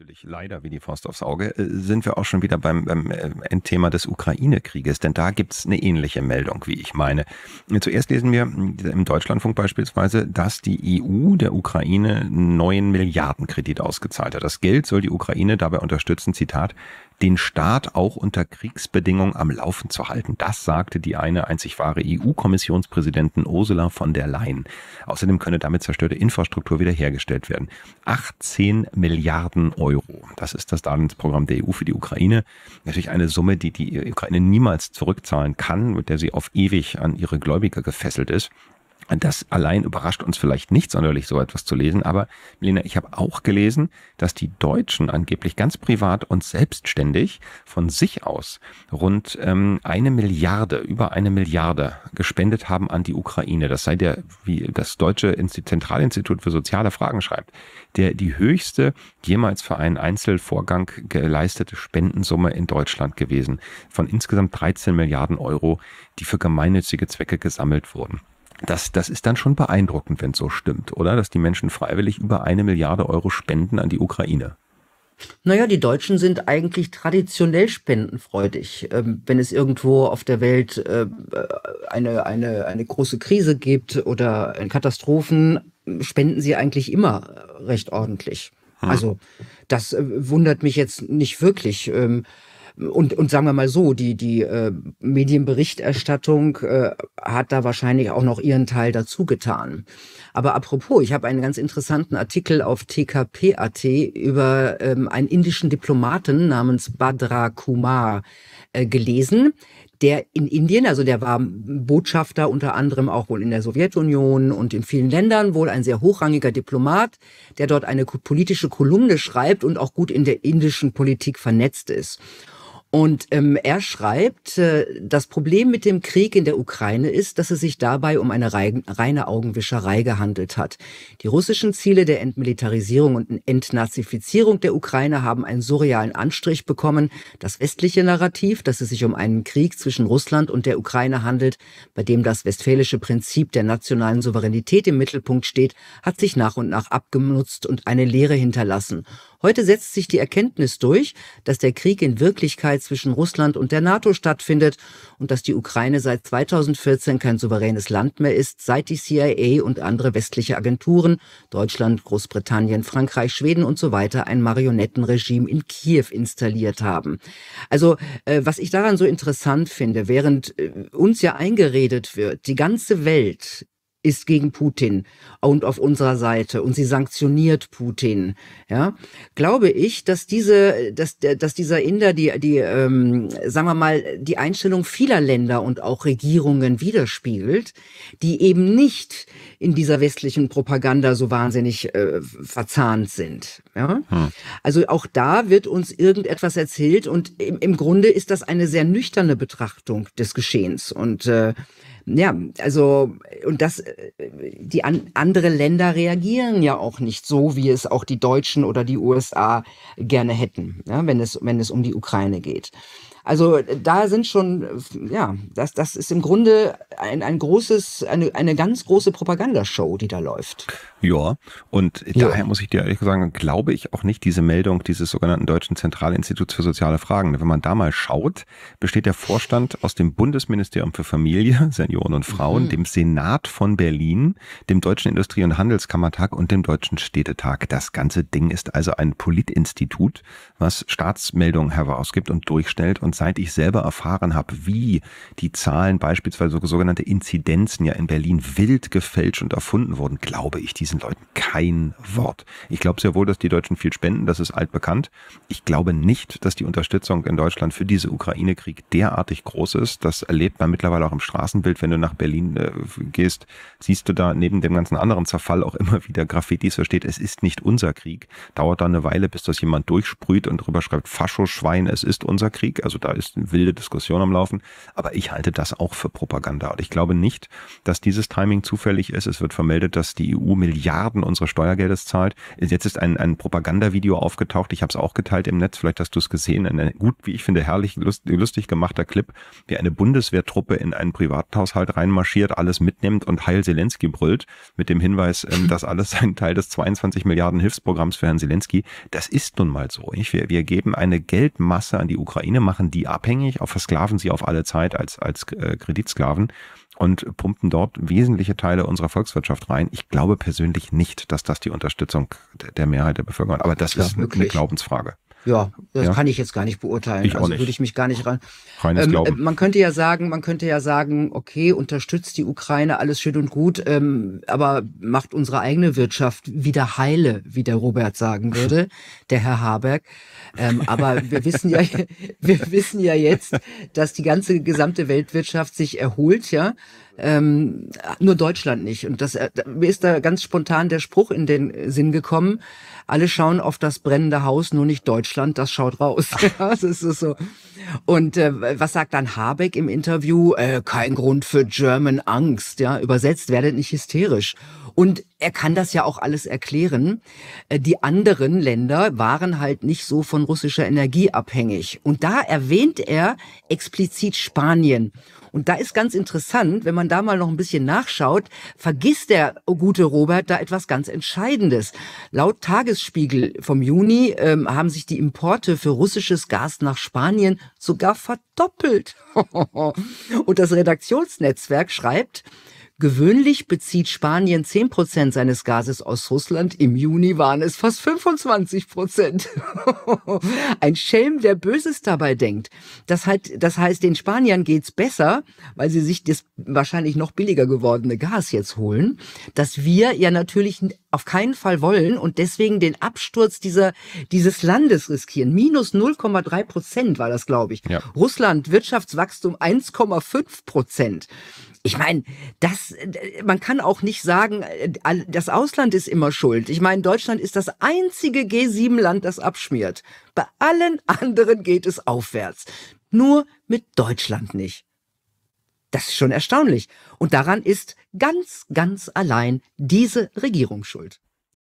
Natürlich leider wie die Forst aufs Auge äh, sind wir auch schon wieder beim, beim äh, Endthema des Ukraine-Krieges, denn da gibt es eine ähnliche Meldung, wie ich meine. Zuerst lesen wir äh, im Deutschlandfunk beispielsweise, dass die EU der Ukraine einen neuen Milliardenkredit ausgezahlt hat. Das Geld soll die Ukraine dabei unterstützen, Zitat, den Staat auch unter Kriegsbedingungen am Laufen zu halten. Das sagte die eine einzig wahre EU-Kommissionspräsidentin Ursula von der Leyen. Außerdem könne damit zerstörte Infrastruktur wiederhergestellt werden. 18 Milliarden Euro. Das ist das Darlehensprogramm der EU für die Ukraine. Natürlich eine Summe, die die Ukraine niemals zurückzahlen kann, mit der sie auf ewig an ihre Gläubiger gefesselt ist. Das allein überrascht uns vielleicht nicht sonderlich, so etwas zu lesen, aber Milena, ich habe auch gelesen, dass die Deutschen angeblich ganz privat und selbstständig von sich aus rund ähm, eine Milliarde, über eine Milliarde gespendet haben an die Ukraine. Das sei der, wie das Deutsche Zentralinstitut für soziale Fragen schreibt, der die höchste jemals für einen Einzelvorgang geleistete Spendensumme in Deutschland gewesen, von insgesamt 13 Milliarden Euro, die für gemeinnützige Zwecke gesammelt wurden. Das, das ist dann schon beeindruckend, wenn es so stimmt, oder? Dass die Menschen freiwillig über eine Milliarde Euro spenden an die Ukraine. Naja, die Deutschen sind eigentlich traditionell spendenfreudig. Ähm, wenn es irgendwo auf der Welt äh, eine, eine, eine große Krise gibt oder Katastrophen, spenden sie eigentlich immer recht ordentlich. Hm. Also das äh, wundert mich jetzt nicht wirklich. Ähm, und, und sagen wir mal so, die, die äh, Medienberichterstattung äh, hat da wahrscheinlich auch noch ihren Teil dazu getan. Aber apropos, ich habe einen ganz interessanten Artikel auf TKP.at über ähm, einen indischen Diplomaten namens Badra Kumar äh, gelesen, der in Indien, also der war Botschafter unter anderem auch wohl in der Sowjetunion und in vielen Ländern, wohl ein sehr hochrangiger Diplomat, der dort eine politische Kolumne schreibt und auch gut in der indischen Politik vernetzt ist. Und ähm, er schreibt, äh, das Problem mit dem Krieg in der Ukraine ist, dass es sich dabei um eine reine Augenwischerei gehandelt hat. Die russischen Ziele der Entmilitarisierung und Entnazifizierung der Ukraine haben einen surrealen Anstrich bekommen. Das westliche Narrativ, dass es sich um einen Krieg zwischen Russland und der Ukraine handelt, bei dem das westfälische Prinzip der nationalen Souveränität im Mittelpunkt steht, hat sich nach und nach abgenutzt und eine Lehre hinterlassen. Heute setzt sich die Erkenntnis durch, dass der Krieg in Wirklichkeit zwischen Russland und der NATO stattfindet und dass die Ukraine seit 2014 kein souveränes Land mehr ist, seit die CIA und andere westliche Agenturen, Deutschland, Großbritannien, Frankreich, Schweden und so weiter, ein Marionettenregime in Kiew installiert haben. Also, äh, was ich daran so interessant finde, während äh, uns ja eingeredet wird, die ganze Welt ist gegen Putin und auf unserer Seite und sie sanktioniert Putin. Ja, glaube ich, dass diese, dass, dass dieser Inder die, die, ähm, sagen wir mal, die Einstellung vieler Länder und auch Regierungen widerspiegelt, die eben nicht in dieser westlichen Propaganda so wahnsinnig äh, verzahnt sind. Ja? Hm. Also auch da wird uns irgendetwas erzählt und im, im Grunde ist das eine sehr nüchterne Betrachtung des Geschehens und äh, ja, also, und das, äh, die an, andere Länder reagieren ja auch nicht so, wie es auch die Deutschen oder die USA gerne hätten, ja, wenn es, wenn es um die Ukraine geht. Also da sind schon, ja, das, das ist im Grunde ein, ein großes, eine, eine ganz große Propagandashow, die da läuft. Ja, und ja. daher muss ich dir ehrlich sagen, glaube ich auch nicht diese Meldung dieses sogenannten Deutschen Zentralinstituts für soziale Fragen. Wenn man da mal schaut, besteht der Vorstand aus dem Bundesministerium für Familie, Senioren und Frauen, mhm. dem Senat von Berlin, dem Deutschen Industrie- und Handelskammertag und dem Deutschen Städtetag. Das ganze Ding ist also ein Politinstitut, was Staatsmeldungen herausgibt und durchstellt und seit ich selber erfahren habe, wie die Zahlen beispielsweise sogenannte Inzidenzen ja in Berlin wild gefälscht und erfunden wurden, glaube ich diesen Leuten kein Wort. Ich glaube sehr wohl, dass die Deutschen viel spenden, das ist altbekannt. Ich glaube nicht, dass die Unterstützung in Deutschland für diese Ukraine-Krieg derartig groß ist. Das erlebt man mittlerweile auch im Straßenbild, wenn du nach Berlin äh, gehst, siehst du da neben dem ganzen anderen Zerfall auch immer wieder Graffiti, so steht, es ist nicht unser Krieg. Dauert da eine Weile, bis das jemand durchsprüht und drüber schreibt, Faschoschwein, es ist unser Krieg. Also da da ist eine wilde Diskussion am Laufen. Aber ich halte das auch für Propaganda. Und ich glaube nicht, dass dieses Timing zufällig ist. Es wird vermeldet, dass die EU Milliarden unseres Steuergeldes zahlt. Jetzt ist ein, ein Propagandavideo aufgetaucht. Ich habe es auch geteilt im Netz. Vielleicht hast du es gesehen. Ein gut, wie ich finde, herrlich, lustig gemachter Clip, wie eine Bundeswehrtruppe in einen Privathaushalt reinmarschiert, alles mitnimmt und Heil Zelensky brüllt mit dem Hinweis, ähm, dass alles ein Teil des 22 Milliarden Hilfsprogramms für Herrn Zelensky. Das ist nun mal so. Nicht? Wir, wir geben eine Geldmasse an die Ukraine, machen die die abhängig, auf versklaven sie auf alle Zeit als, als äh, Kreditsklaven und pumpen dort wesentliche Teile unserer Volkswirtschaft rein. Ich glaube persönlich nicht, dass das die Unterstützung der Mehrheit der Bevölkerung hat. Aber das ja, ist eine Glaubensfrage. Ja, das ja. kann ich jetzt gar nicht beurteilen. Ich also würde ich mich gar nicht rein. Reines ähm, Glauben. Äh, man könnte ja sagen, man könnte ja sagen, okay, unterstützt die Ukraine, alles schön und gut, ähm, aber macht unsere eigene Wirtschaft wieder heile, wie der Robert sagen würde, der Herr Haberg. Ähm, aber wir wissen ja, wir wissen ja jetzt, dass die ganze gesamte Weltwirtschaft sich erholt, ja ähm, nur Deutschland nicht. Und das, äh, mir ist da ganz spontan der Spruch in den Sinn gekommen, alle schauen auf das brennende Haus, nur nicht Deutschland, das schaut raus. das ist so. Und äh, was sagt dann Habeck im Interview? Äh, kein Grund für German Angst, ja, übersetzt, werdet nicht hysterisch. Und er kann das ja auch alles erklären. Äh, die anderen Länder waren halt nicht so von russischer Energie abhängig. Und da erwähnt er explizit Spanien. Und da ist ganz interessant, wenn man da mal noch ein bisschen nachschaut, vergisst der gute Robert da etwas ganz Entscheidendes. Laut Tagesspiegel vom Juni ähm, haben sich die Importe für russisches Gas nach Spanien sogar verdoppelt. Und das Redaktionsnetzwerk schreibt, Gewöhnlich bezieht Spanien 10 Prozent seines Gases aus Russland. Im Juni waren es fast 25 Prozent. Ein Schelm, der Böses dabei denkt. Das, halt, das heißt, den Spaniern geht's besser, weil sie sich das wahrscheinlich noch billiger gewordene Gas jetzt holen, dass wir ja natürlich auf keinen Fall wollen und deswegen den Absturz dieser, dieses Landes riskieren. Minus 0,3 Prozent war das, glaube ich. Ja. Russland Wirtschaftswachstum 1,5 Prozent ich meine, das, äh, man kann auch nicht sagen, äh, das Ausland ist immer schuld. Ich meine, Deutschland ist das einzige G7-Land, das abschmiert. Bei allen anderen geht es aufwärts. Nur mit Deutschland nicht. Das ist schon erstaunlich. Und daran ist ganz, ganz allein diese Regierung schuld.